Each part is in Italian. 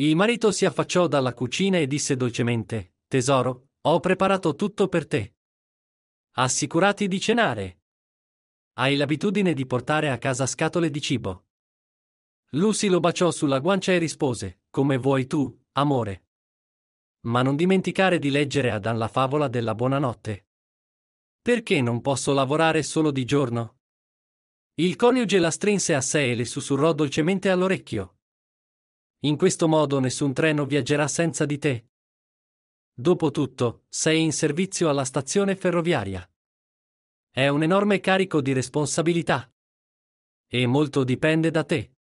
Il marito si affacciò dalla cucina e disse dolcemente, Tesoro, ho preparato tutto per te. Assicurati di cenare. Hai l'abitudine di portare a casa scatole di cibo. Lucy lo baciò sulla guancia e rispose, Come vuoi tu, amore. Ma non dimenticare di leggere a Dan la favola della buonanotte. Perché non posso lavorare solo di giorno? Il coniuge la strinse a sé e le sussurrò dolcemente all'orecchio. In questo modo nessun treno viaggerà senza di te. Dopotutto, sei in servizio alla stazione ferroviaria. È un enorme carico di responsabilità. E molto dipende da te.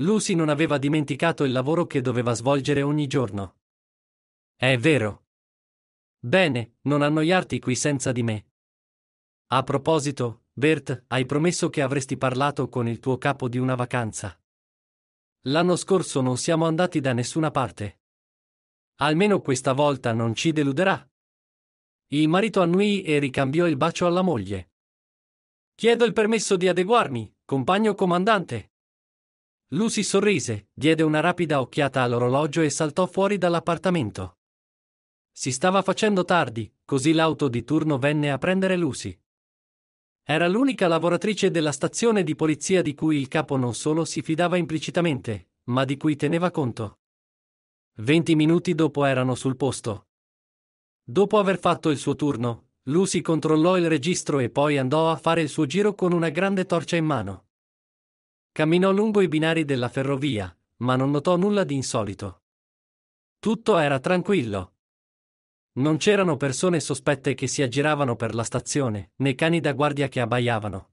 Lucy non aveva dimenticato il lavoro che doveva svolgere ogni giorno. È vero. Bene, non annoiarti qui senza di me. A proposito, Bert, hai promesso che avresti parlato con il tuo capo di una vacanza. L'anno scorso non siamo andati da nessuna parte. Almeno questa volta non ci deluderà. Il marito annuì e ricambiò il bacio alla moglie. Chiedo il permesso di adeguarmi, compagno comandante. Lucy sorrise, diede una rapida occhiata all'orologio e saltò fuori dall'appartamento. Si stava facendo tardi, così l'auto di turno venne a prendere Lucy. Era l'unica lavoratrice della stazione di polizia di cui il capo non solo si fidava implicitamente, ma di cui teneva conto. Venti minuti dopo erano sul posto. Dopo aver fatto il suo turno, Lucy controllò il registro e poi andò a fare il suo giro con una grande torcia in mano. Camminò lungo i binari della ferrovia, ma non notò nulla di insolito. Tutto era tranquillo, non c'erano persone sospette che si aggiravano per la stazione, né cani da guardia che abbaiavano.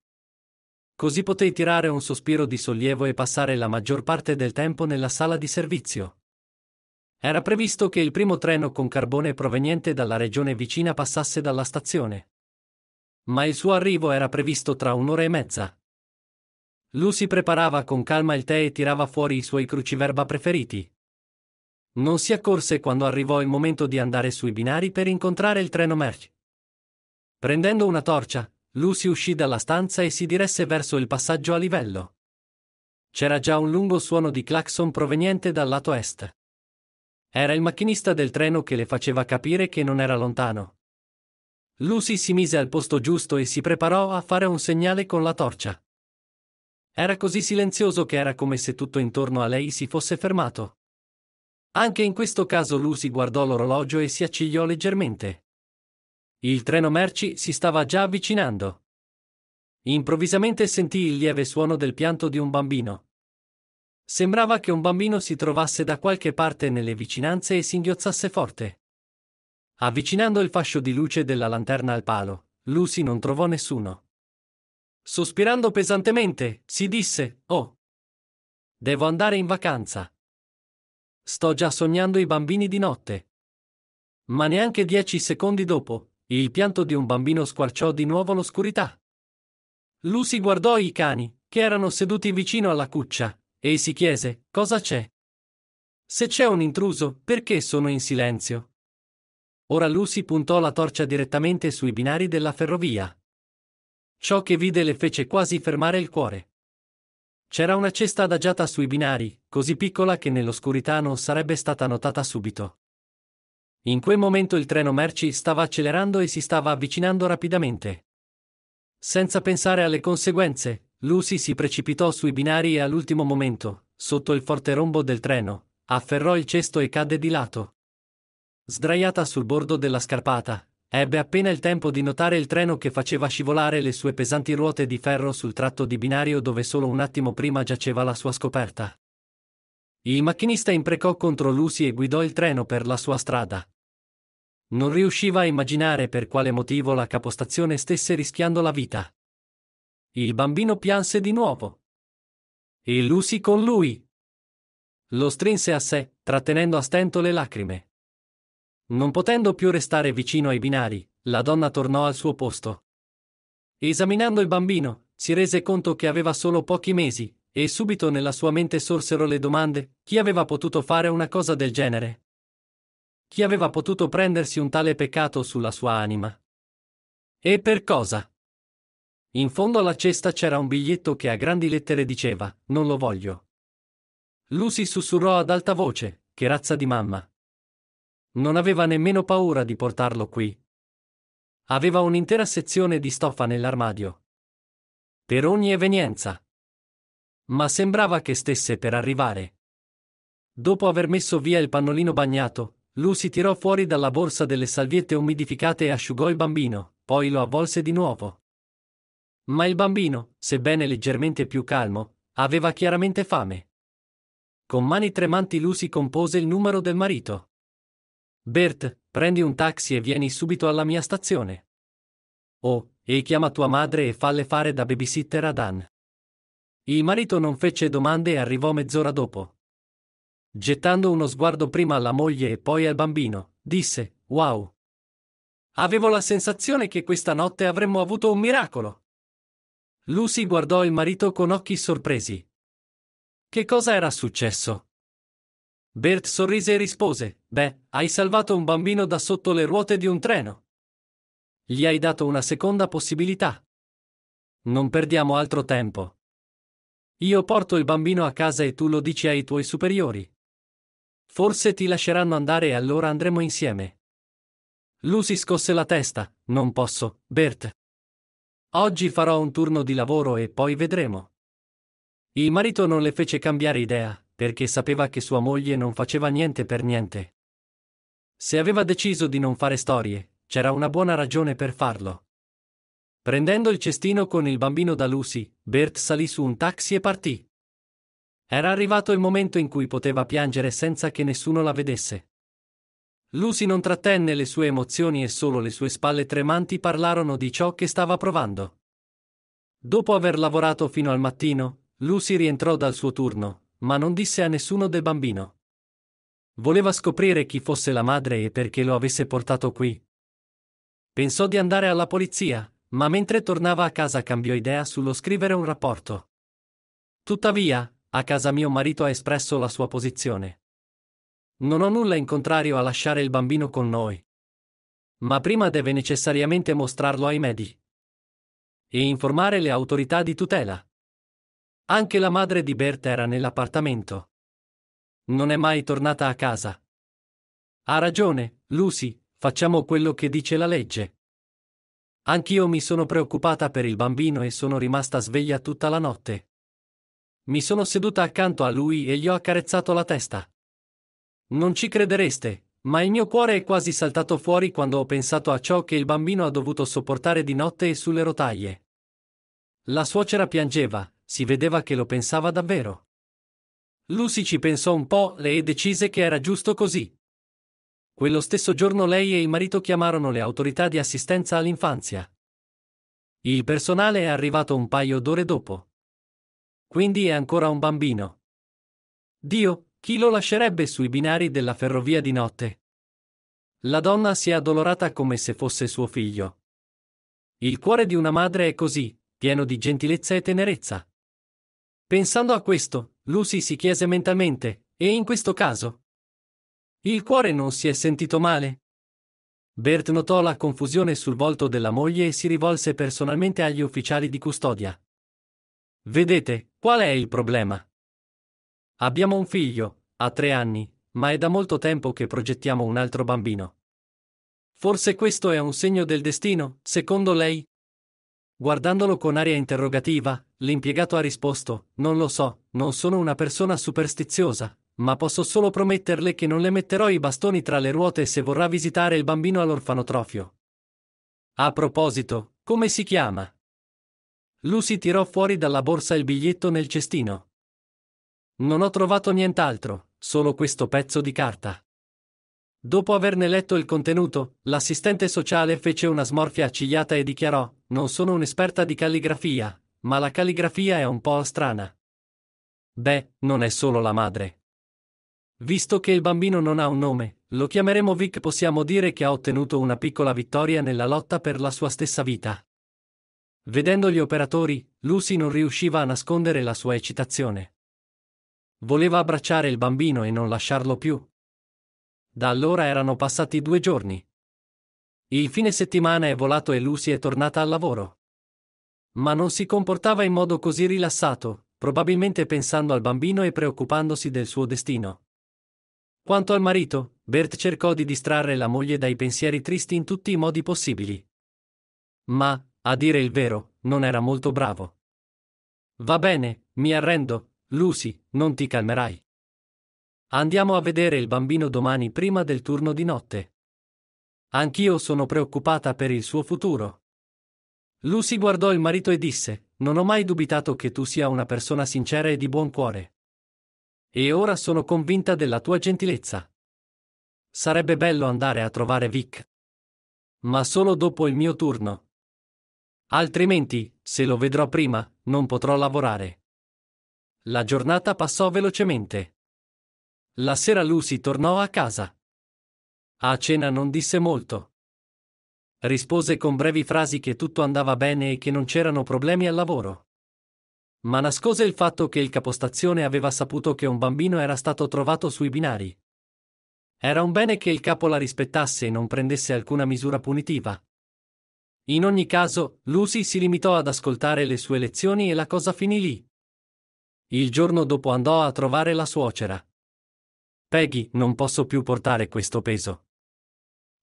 Così potei tirare un sospiro di sollievo e passare la maggior parte del tempo nella sala di servizio. Era previsto che il primo treno con carbone proveniente dalla regione vicina passasse dalla stazione. Ma il suo arrivo era previsto tra un'ora e mezza. Lu si preparava con calma il tè e tirava fuori i suoi cruciverba preferiti, non si accorse quando arrivò il momento di andare sui binari per incontrare il treno merci. Prendendo una torcia, Lucy uscì dalla stanza e si diresse verso il passaggio a livello. C'era già un lungo suono di clacson proveniente dal lato est. Era il macchinista del treno che le faceva capire che non era lontano. Lucy si mise al posto giusto e si preparò a fare un segnale con la torcia. Era così silenzioso che era come se tutto intorno a lei si fosse fermato. Anche in questo caso Lucy guardò l'orologio e si accigliò leggermente. Il treno merci si stava già avvicinando. Improvvisamente sentì il lieve suono del pianto di un bambino. Sembrava che un bambino si trovasse da qualche parte nelle vicinanze e singhiozzasse forte. Avvicinando il fascio di luce della lanterna al palo, Lucy non trovò nessuno. Sospirando pesantemente, si disse, Oh, devo andare in vacanza. Sto già sognando i bambini di notte. Ma neanche dieci secondi dopo, il pianto di un bambino squarciò di nuovo l'oscurità. Lucy guardò i cani, che erano seduti vicino alla cuccia, e si chiese, cosa c'è? Se c'è un intruso, perché sono in silenzio? Ora Lucy puntò la torcia direttamente sui binari della ferrovia. Ciò che vide le fece quasi fermare il cuore. C'era una cesta adagiata sui binari, così piccola che nell'oscurità non sarebbe stata notata subito. In quel momento il treno merci stava accelerando e si stava avvicinando rapidamente. Senza pensare alle conseguenze, Lucy si precipitò sui binari e all'ultimo momento, sotto il forte rombo del treno, afferrò il cesto e cadde di lato. Sdraiata sul bordo della scarpata, Ebbe appena il tempo di notare il treno che faceva scivolare le sue pesanti ruote di ferro sul tratto di binario dove solo un attimo prima giaceva la sua scoperta. Il macchinista imprecò contro Lucy e guidò il treno per la sua strada. Non riusciva a immaginare per quale motivo la capostazione stesse rischiando la vita. Il bambino pianse di nuovo. E Lucy con lui. Lo strinse a sé, trattenendo a stento le lacrime. Non potendo più restare vicino ai binari, la donna tornò al suo posto. Esaminando il bambino, si rese conto che aveva solo pochi mesi, e subito nella sua mente sorsero le domande, chi aveva potuto fare una cosa del genere? Chi aveva potuto prendersi un tale peccato sulla sua anima? E per cosa? In fondo alla cesta c'era un biglietto che a grandi lettere diceva, non lo voglio. Lucy sussurrò ad alta voce, che razza di mamma. Non aveva nemmeno paura di portarlo qui. Aveva un'intera sezione di stoffa nell'armadio. Per ogni evenienza. Ma sembrava che stesse per arrivare. Dopo aver messo via il pannolino bagnato, Lu si tirò fuori dalla borsa delle salviette umidificate e asciugò il bambino, poi lo avvolse di nuovo. Ma il bambino, sebbene leggermente più calmo, aveva chiaramente fame. Con mani tremanti Lu si compose il numero del marito. Bert, prendi un taxi e vieni subito alla mia stazione. Oh, e chiama tua madre e falle fare da babysitter a Dan. Il marito non fece domande e arrivò mezz'ora dopo. Gettando uno sguardo prima alla moglie e poi al bambino, disse, Wow! Avevo la sensazione che questa notte avremmo avuto un miracolo. Lucy guardò il marito con occhi sorpresi. Che cosa era successo? Bert sorrise e rispose, Beh, hai salvato un bambino da sotto le ruote di un treno. Gli hai dato una seconda possibilità. Non perdiamo altro tempo. Io porto il bambino a casa e tu lo dici ai tuoi superiori. Forse ti lasceranno andare e allora andremo insieme. Lucy scosse la testa. Non posso, Bert. Oggi farò un turno di lavoro e poi vedremo. Il marito non le fece cambiare idea, perché sapeva che sua moglie non faceva niente per niente. Se aveva deciso di non fare storie, c'era una buona ragione per farlo. Prendendo il cestino con il bambino da Lucy, Bert salì su un taxi e partì. Era arrivato il momento in cui poteva piangere senza che nessuno la vedesse. Lucy non trattenne le sue emozioni e solo le sue spalle tremanti parlarono di ciò che stava provando. Dopo aver lavorato fino al mattino, Lucy rientrò dal suo turno, ma non disse a nessuno del bambino. Voleva scoprire chi fosse la madre e perché lo avesse portato qui. Pensò di andare alla polizia, ma mentre tornava a casa cambiò idea sullo scrivere un rapporto. Tuttavia, a casa mio marito ha espresso la sua posizione. Non ho nulla in contrario a lasciare il bambino con noi. Ma prima deve necessariamente mostrarlo ai medi. E informare le autorità di tutela. Anche la madre di Bert era nell'appartamento. Non è mai tornata a casa. Ha ragione, Lucy, facciamo quello che dice la legge. Anch'io mi sono preoccupata per il bambino e sono rimasta sveglia tutta la notte. Mi sono seduta accanto a lui e gli ho accarezzato la testa. Non ci credereste, ma il mio cuore è quasi saltato fuori quando ho pensato a ciò che il bambino ha dovuto sopportare di notte e sulle rotaie. La suocera piangeva, si vedeva che lo pensava davvero. Lucy ci pensò un po' e decise che era giusto così. Quello stesso giorno lei e il marito chiamarono le autorità di assistenza all'infanzia. Il personale è arrivato un paio d'ore dopo. Quindi è ancora un bambino. Dio, chi lo lascerebbe sui binari della ferrovia di notte? La donna si è addolorata come se fosse suo figlio. Il cuore di una madre è così, pieno di gentilezza e tenerezza. Pensando a questo, Lucy si chiese mentalmente, e in questo caso? Il cuore non si è sentito male? Bert notò la confusione sul volto della moglie e si rivolse personalmente agli ufficiali di custodia. Vedete, qual è il problema? Abbiamo un figlio, ha tre anni, ma è da molto tempo che progettiamo un altro bambino. Forse questo è un segno del destino, secondo lei? Guardandolo con aria interrogativa, l'impiegato ha risposto, non lo so, non sono una persona superstiziosa, ma posso solo prometterle che non le metterò i bastoni tra le ruote se vorrà visitare il bambino all'orfanotrofio. A proposito, come si chiama? Lucy tirò fuori dalla borsa il biglietto nel cestino. Non ho trovato nient'altro, solo questo pezzo di carta. Dopo averne letto il contenuto, l'assistente sociale fece una smorfia accigliata e dichiarò, non sono un'esperta di calligrafia, ma la calligrafia è un po' strana. Beh, non è solo la madre. Visto che il bambino non ha un nome, lo chiameremo Vic possiamo dire che ha ottenuto una piccola vittoria nella lotta per la sua stessa vita. Vedendo gli operatori, Lucy non riusciva a nascondere la sua eccitazione. Voleva abbracciare il bambino e non lasciarlo più. Da allora erano passati due giorni. Il fine settimana è volato e Lucy è tornata al lavoro. Ma non si comportava in modo così rilassato, probabilmente pensando al bambino e preoccupandosi del suo destino. Quanto al marito, Bert cercò di distrarre la moglie dai pensieri tristi in tutti i modi possibili. Ma, a dire il vero, non era molto bravo. Va bene, mi arrendo, Lucy, non ti calmerai. Andiamo a vedere il bambino domani prima del turno di notte. Anch'io sono preoccupata per il suo futuro. Lucy guardò il marito e disse, non ho mai dubitato che tu sia una persona sincera e di buon cuore. E ora sono convinta della tua gentilezza. Sarebbe bello andare a trovare Vic. Ma solo dopo il mio turno. Altrimenti, se lo vedrò prima, non potrò lavorare. La giornata passò velocemente. La sera Lucy tornò a casa. A cena non disse molto. Rispose con brevi frasi che tutto andava bene e che non c'erano problemi al lavoro. Ma nascose il fatto che il capostazione aveva saputo che un bambino era stato trovato sui binari. Era un bene che il capo la rispettasse e non prendesse alcuna misura punitiva. In ogni caso, Lucy si limitò ad ascoltare le sue lezioni e la cosa finì lì. Il giorno dopo andò a trovare la suocera. Peggy, non posso più portare questo peso.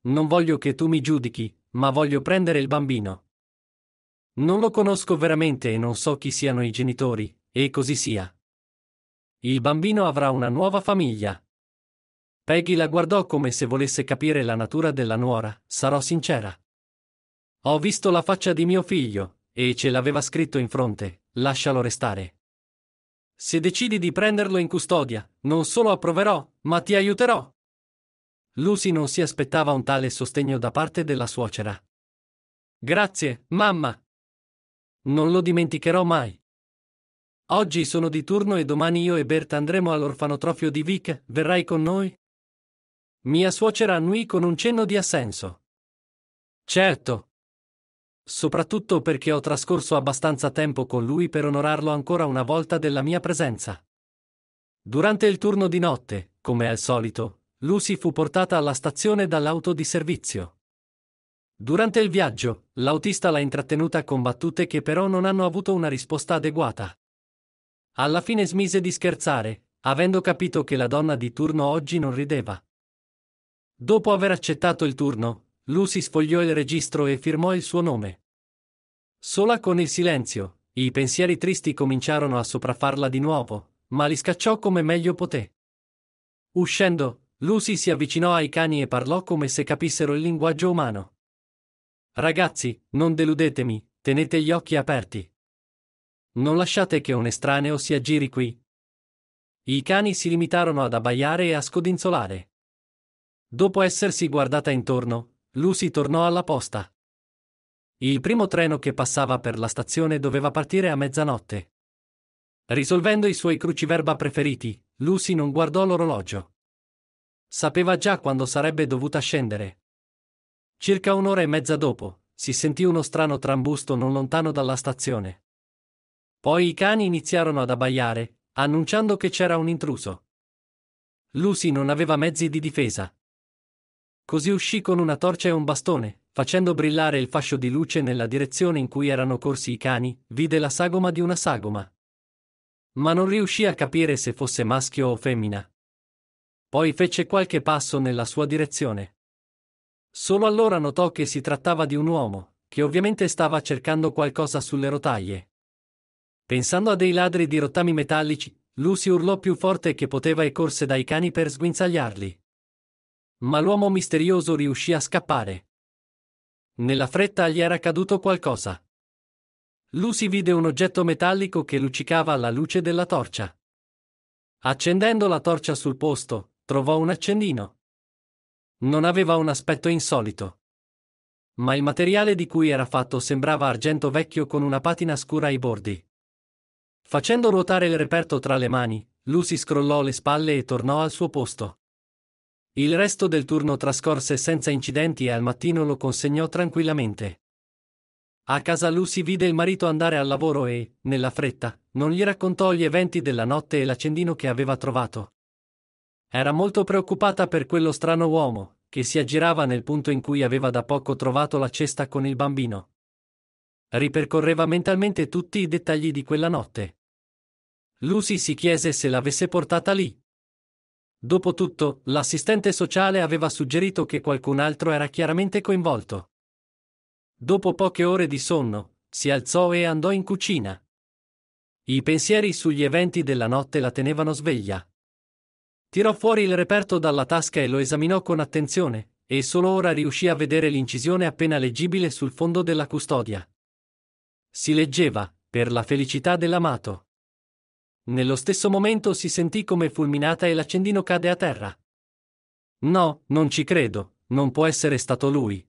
Non voglio che tu mi giudichi, ma voglio prendere il bambino. Non lo conosco veramente e non so chi siano i genitori, e così sia. Il bambino avrà una nuova famiglia. Peggy la guardò come se volesse capire la natura della nuora, sarò sincera. Ho visto la faccia di mio figlio, e ce l'aveva scritto in fronte, lascialo restare. Se decidi di prenderlo in custodia, non solo approverò, ma ti aiuterò. Lucy non si aspettava un tale sostegno da parte della suocera. Grazie, mamma. Non lo dimenticherò mai. Oggi sono di turno e domani io e Bert andremo all'orfanotrofio di Vic, verrai con noi? Mia suocera annui con un cenno di assenso. Certo. Soprattutto perché ho trascorso abbastanza tempo con lui per onorarlo ancora una volta della mia presenza. Durante il turno di notte, come al solito, Lucy fu portata alla stazione dall'auto di servizio. Durante il viaggio, l'autista l'ha intrattenuta con battute che però non hanno avuto una risposta adeguata. Alla fine smise di scherzare, avendo capito che la donna di turno oggi non rideva. Dopo aver accettato il turno, Lucy sfogliò il registro e firmò il suo nome. Sola con il silenzio, i pensieri tristi cominciarono a sopraffarla di nuovo, ma li scacciò come meglio poté. Uscendo, Lucy si avvicinò ai cani e parlò come se capissero il linguaggio umano. Ragazzi, non deludetemi, tenete gli occhi aperti. Non lasciate che un estraneo si aggiri qui. I cani si limitarono ad abbaiare e a scodinzolare. Dopo essersi guardata intorno, Lucy tornò alla posta. Il primo treno che passava per la stazione doveva partire a mezzanotte. Risolvendo i suoi cruciverba preferiti, Lucy non guardò l'orologio. Sapeva già quando sarebbe dovuta scendere. Circa un'ora e mezza dopo, si sentì uno strano trambusto non lontano dalla stazione. Poi i cani iniziarono ad abbaiare, annunciando che c'era un intruso. Lucy non aveva mezzi di difesa. Così uscì con una torcia e un bastone, facendo brillare il fascio di luce nella direzione in cui erano corsi i cani, vide la sagoma di una sagoma. Ma non riuscì a capire se fosse maschio o femmina, poi fece qualche passo nella sua direzione. Solo allora notò che si trattava di un uomo, che ovviamente stava cercando qualcosa sulle rotaie. Pensando a dei ladri di rottami metallici, Lucy urlò più forte che poteva e corse dai cani per sguinzagliarli. Ma l'uomo misterioso riuscì a scappare. Nella fretta gli era caduto qualcosa. Lucy vide un oggetto metallico che luccicava alla luce della torcia. Accendendo la torcia sul posto, trovò un accendino. Non aveva un aspetto insolito. Ma il materiale di cui era fatto sembrava argento vecchio con una patina scura ai bordi. Facendo ruotare il reperto tra le mani, Lucy scrollò le spalle e tornò al suo posto. Il resto del turno trascorse senza incidenti e al mattino lo consegnò tranquillamente. A casa Lucy vide il marito andare al lavoro e, nella fretta, non gli raccontò gli eventi della notte e l'accendino che aveva trovato. Era molto preoccupata per quello strano uomo, che si aggirava nel punto in cui aveva da poco trovato la cesta con il bambino. Ripercorreva mentalmente tutti i dettagli di quella notte. Lucy si chiese se l'avesse portata lì. Dopotutto, l'assistente sociale aveva suggerito che qualcun altro era chiaramente coinvolto. Dopo poche ore di sonno, si alzò e andò in cucina. I pensieri sugli eventi della notte la tenevano sveglia. Tirò fuori il reperto dalla tasca e lo esaminò con attenzione, e solo ora riuscì a vedere l'incisione appena leggibile sul fondo della custodia. Si leggeva, per la felicità dell'amato. Nello stesso momento si sentì come fulminata e l'accendino cade a terra. No, non ci credo, non può essere stato lui.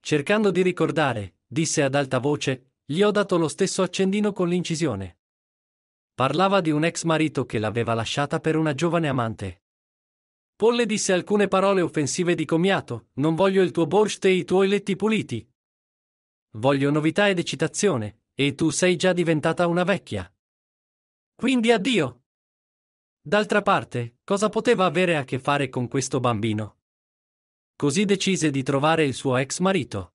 Cercando di ricordare, disse ad alta voce, gli ho dato lo stesso accendino con l'incisione. Parlava di un ex marito che l'aveva lasciata per una giovane amante. Paul le disse alcune parole offensive di commiato, non voglio il tuo borscht e i tuoi letti puliti. Voglio novità ed eccitazione, e tu sei già diventata una vecchia. Quindi addio. D'altra parte, cosa poteva avere a che fare con questo bambino? Così decise di trovare il suo ex marito.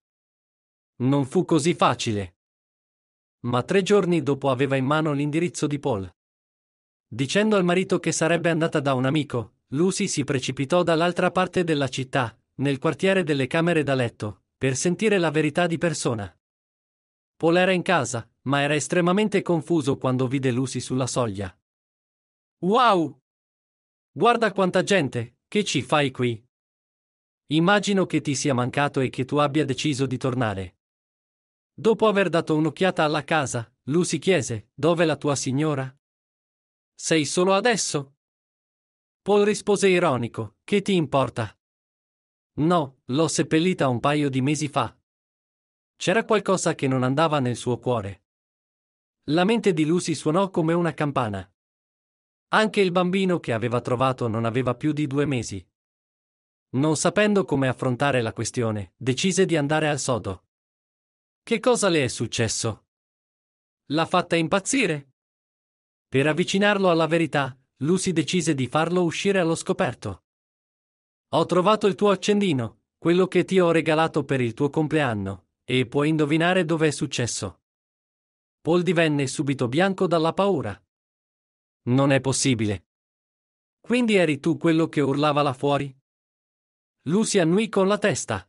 Non fu così facile. Ma tre giorni dopo aveva in mano l'indirizzo di Paul. Dicendo al marito che sarebbe andata da un amico, Lucy si precipitò dall'altra parte della città, nel quartiere delle camere da letto, per sentire la verità di persona. Paul era in casa, ma era estremamente confuso quando vide Lucy sulla soglia. Wow! Guarda quanta gente, che ci fai qui? Immagino che ti sia mancato e che tu abbia deciso di tornare. Dopo aver dato un'occhiata alla casa, Lu si chiese, dove la tua signora? Sei solo adesso? Paul rispose ironico, che ti importa? No, l'ho seppellita un paio di mesi fa. C'era qualcosa che non andava nel suo cuore. La mente di Lucy suonò come una campana. Anche il bambino che aveva trovato non aveva più di due mesi. Non sapendo come affrontare la questione, decise di andare al sodo. Che cosa le è successo? L'ha fatta impazzire? Per avvicinarlo alla verità, Lucy decise di farlo uscire allo scoperto. Ho trovato il tuo accendino, quello che ti ho regalato per il tuo compleanno, e puoi indovinare dove è successo. Paul divenne subito bianco dalla paura. Non è possibile. Quindi eri tu quello che urlava là fuori? Lucy annui con la testa.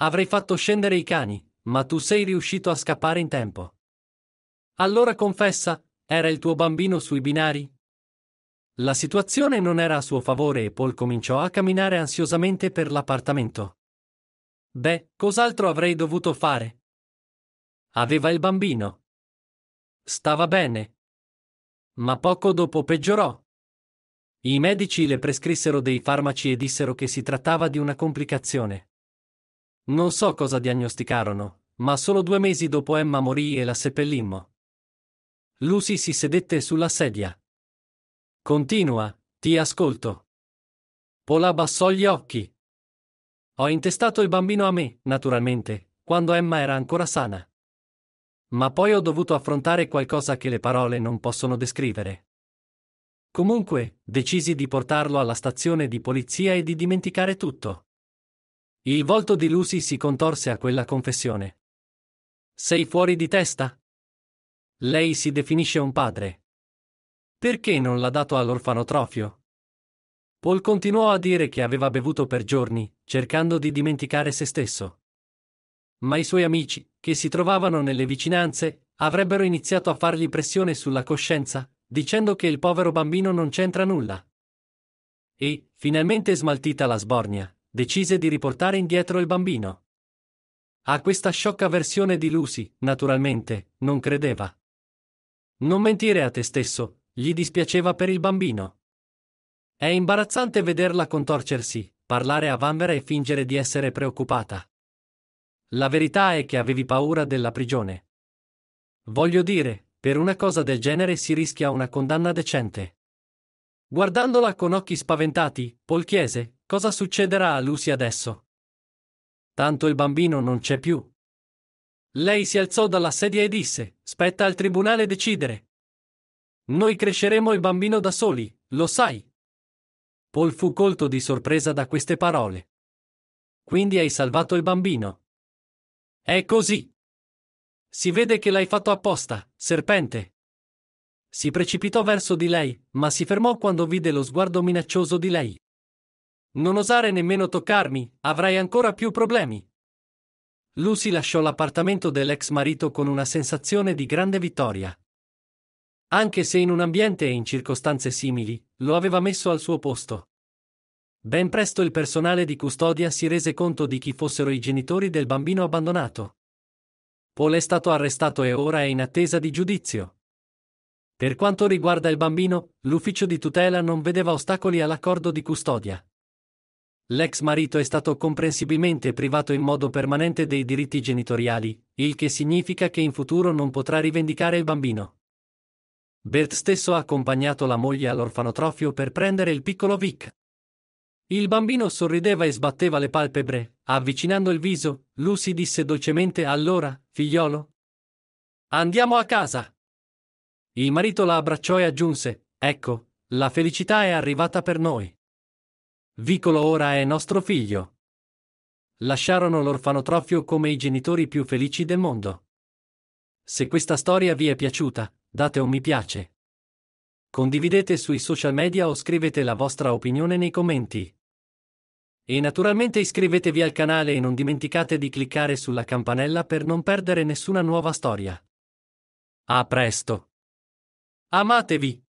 Avrei fatto scendere i cani, ma tu sei riuscito a scappare in tempo. Allora confessa, era il tuo bambino sui binari? La situazione non era a suo favore e Paul cominciò a camminare ansiosamente per l'appartamento. Beh, cos'altro avrei dovuto fare? Aveva il bambino. Stava bene. Ma poco dopo peggiorò. I medici le prescrissero dei farmaci e dissero che si trattava di una complicazione. Non so cosa diagnosticarono, ma solo due mesi dopo Emma morì e la seppellimmo. Lucy si sedette sulla sedia. Continua, ti ascolto. Pola abbassò gli occhi. Ho intestato il bambino a me, naturalmente, quando Emma era ancora sana. Ma poi ho dovuto affrontare qualcosa che le parole non possono descrivere. Comunque, decisi di portarlo alla stazione di polizia e di dimenticare tutto. Il volto di Lucy si contorse a quella confessione. Sei fuori di testa? Lei si definisce un padre. Perché non l'ha dato all'orfanotrofio? Paul continuò a dire che aveva bevuto per giorni, cercando di dimenticare se stesso. Ma i suoi amici, che si trovavano nelle vicinanze, avrebbero iniziato a fargli pressione sulla coscienza, dicendo che il povero bambino non c'entra nulla. E, finalmente smaltita la sbornia, decise di riportare indietro il bambino. A questa sciocca versione di Lucy, naturalmente, non credeva. Non mentire a te stesso, gli dispiaceva per il bambino. È imbarazzante vederla contorcersi, parlare a Vanvera e fingere di essere preoccupata. La verità è che avevi paura della prigione. Voglio dire, per una cosa del genere si rischia una condanna decente. Guardandola con occhi spaventati, Paul chiese, Cosa succederà a Lucy adesso? Tanto il bambino non c'è più. Lei si alzò dalla sedia e disse, spetta al tribunale decidere. Noi cresceremo il bambino da soli, lo sai. Paul fu colto di sorpresa da queste parole. Quindi hai salvato il bambino. È così. Si vede che l'hai fatto apposta, serpente. Si precipitò verso di lei, ma si fermò quando vide lo sguardo minaccioso di lei. Non osare nemmeno toccarmi, avrai ancora più problemi. Lucy lasciò l'appartamento dell'ex marito con una sensazione di grande vittoria. Anche se in un ambiente e in circostanze simili, lo aveva messo al suo posto. Ben presto il personale di custodia si rese conto di chi fossero i genitori del bambino abbandonato. Paul è stato arrestato e ora è in attesa di giudizio. Per quanto riguarda il bambino, l'ufficio di tutela non vedeva ostacoli all'accordo di custodia. L'ex marito è stato comprensibilmente privato in modo permanente dei diritti genitoriali, il che significa che in futuro non potrà rivendicare il bambino. Bert stesso ha accompagnato la moglie all'orfanotrofio per prendere il piccolo Vic. Il bambino sorrideva e sbatteva le palpebre, avvicinando il viso, Lucy disse dolcemente allora, figliolo. Andiamo a casa. Il marito la abbracciò e aggiunse, ecco, la felicità è arrivata per noi. Vicolo ora è nostro figlio. Lasciarono l'orfanotrofio come i genitori più felici del mondo. Se questa storia vi è piaciuta, date un mi piace. Condividete sui social media o scrivete la vostra opinione nei commenti. E naturalmente iscrivetevi al canale e non dimenticate di cliccare sulla campanella per non perdere nessuna nuova storia. A presto! Amatevi!